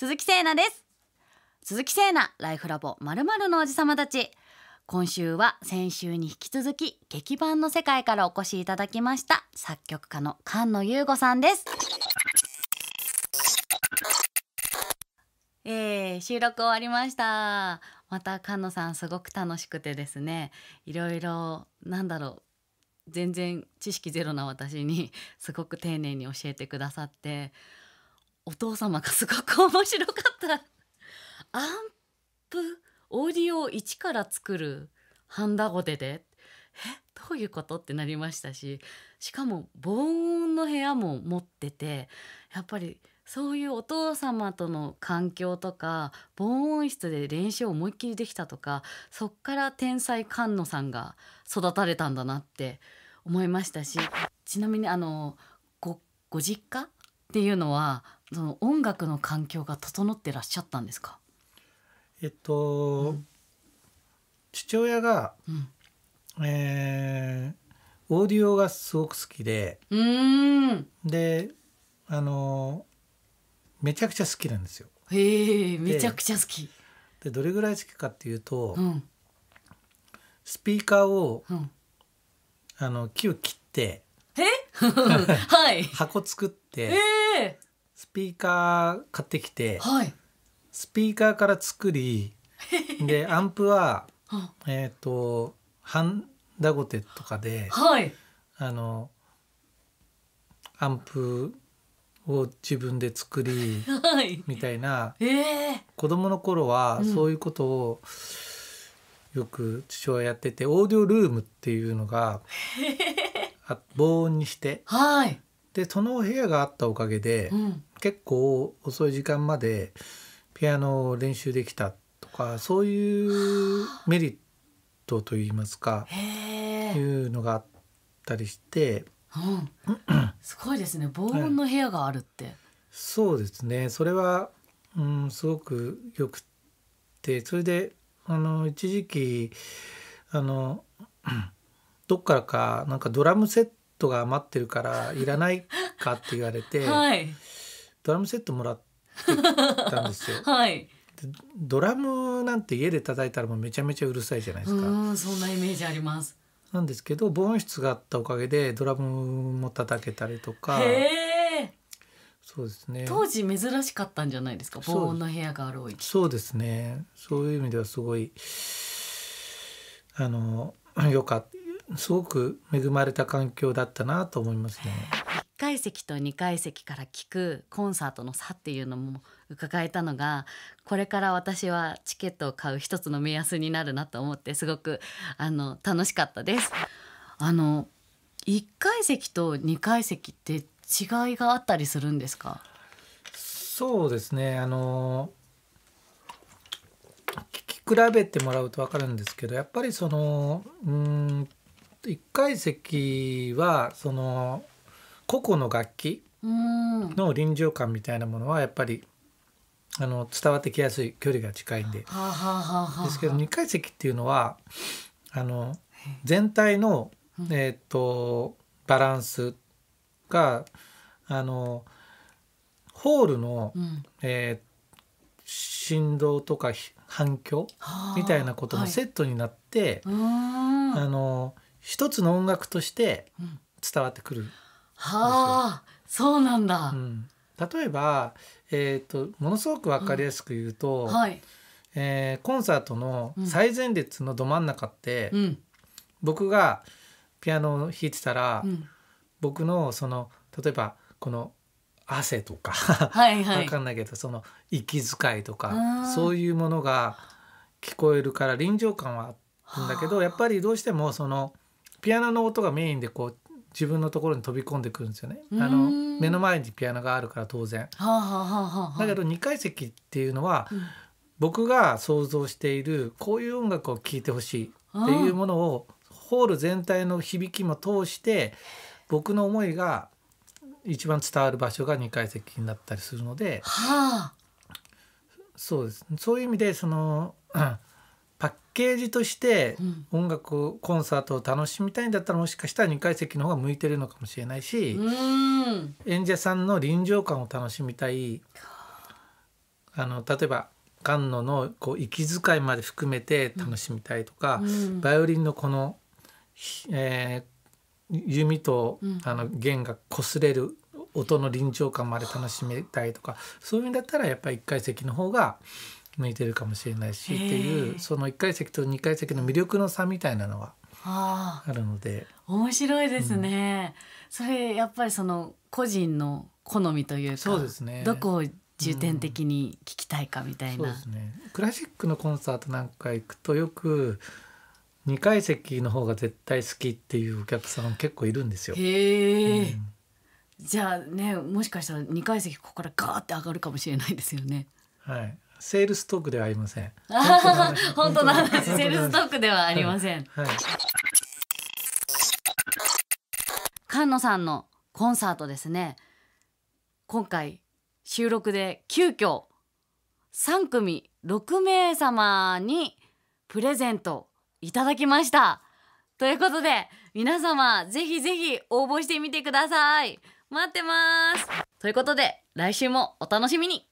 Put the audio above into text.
鈴木聖奈です鈴木聖奈ライフラボまるまるのおじさまたち今週は先週に引き続き劇版の世界からお越しいただきました作曲家の菅野優吾さんですえー、収録終わりましたまた菅野さんすごく楽しくてですねいろいろなんだろう全然知識ゼロな私にすごく丁寧に教えてくださってお父様がすごく面白かったアンプオーディオを一から作るハンダゴテでえどういうことってなりましたししかも防音の部屋も持っててやっぱりそういうお父様との環境とか防音室で練習を思いっきりできたとかそっから天才菅野さんが育たれたんだなって思いましたしちなみにあのごご実家っていうのはその音楽の環境が整ってらっしゃったんですかえっと、うん、父親が、うん、えー、オーディオがすごく好きでであのめちゃくちゃ好きなんですよ。へえめちゃくちゃ好き。でどれぐらい好きかっていうと、うん、スピーカーを、うん、あの木を切ってえ はい、箱作って、えー、スピーカー買ってきて、はい、スピーカーから作り でアンプはえっ、とハンダゴテとかで、はい、あのアンプを自分で作り、はい、みたいな、えー、子供の頃はそういうことをよく父親やってて、うん、オーディオルームっていうのが防音にして、はい、でその部屋があったおかげで、うん、結構遅い時間までピアノを練習できたとかそういうメリットといいますかいうのがあったりして、うん、すごいですね防音の部屋があるって。はい、そうですねそれは、うん、すごくよくてそれであの一時期あの どっからかなんかドラムセットが余ってるからいらないかって言われて。はいドラムセットもらったんですよ。はいドラムなんて家で叩いたらもうめちゃめちゃうるさいじゃないですか。うんそんなイメージあります。なんですけど防音室があったおかげでドラムも叩けたりとか。そうですね。当時珍しかったんじゃないですか。防音の部屋があるおいそうですね。そういう意味ではすごいあのよかすごく恵まれた環境だったなと思いますね。階席と2階席から聞くコンサートの差っていうのも伺えたのがこれから私はチケットを買う一つの目安になるなと思ってすごくあの楽しかったです。あの1階席と2階席って違いがあったりするんですかそうですねあの聞き比べてもらうと分かるんですけどやっぱりそのうん1階席はその個々の楽器の臨場感みたいなものはやっぱりあの伝わってきやすい距離が近いんで。ですけど2階席っていうのはあの全体の、えーと、バランスがあのホールの、えー、振動とか反響みたいなこともセットになって、はい、あの一つの音楽として伝わってくる。うんはあそうなんだ、うん、例えば、えーと、ものすごく分かりやすく言うと、うん、はいえー、コンサートの最前列のど真ん中って、うん、僕がピアノを弾いてたら、うん、僕のその例えばこの汗とかはいはい、分かんないけどその息遣いとかそういうものが聞こえるから臨場感はあるんだけどやっぱりどうしてもそのピアノの音がメインでこう自分のところに飛び込んでくるんですよね。あの目の前にピアノがあるから当然。だけど2階席っていうのは、うん、僕が想像しているこういう音楽を聴いてほしいっていうものをホール全体の響きも通して僕の思いが一番伝わる場所が2階席になったりするので、はあ、そうですそういう意味でその、うんケージとして音楽コンサートを楽しみたいんだったらもしかしたら2階席の方が向いてるのかもしれないし演者さんの臨場感を楽しみたいあの例えば菅野のこう息遣いまで含めて楽しみたいとか、バイオリンのこの、えー、弓と、あの弦が擦れる音の臨場感まで楽しみたいとかそういうんだったらやっぱり1階席の方が向いてるかもしれないしっていうその1階席と2階席の魅力の差みたいなのはあるので面白いですね、うん、それやっぱりその個人の好みというかそうです、ね、どこを重点的に聞きたいかみたいな、うんね、クラシックのコンサートなんか行くとよく2階席の方が絶対好きっていうお客さん結構いるんですよ。へー、じゃあねもしかしたら2階席ここからガーって上がるかもしれないですよね。はい、セールストークではありません。本当の話、セールストークではありません。はいはい、菅野さんのコンサートですね。今回収録で急遽3組6名様にプレゼントいただきました。ということで皆様ぜひぜひ応募してみてください。待ってます。ということで来週もお楽しみに。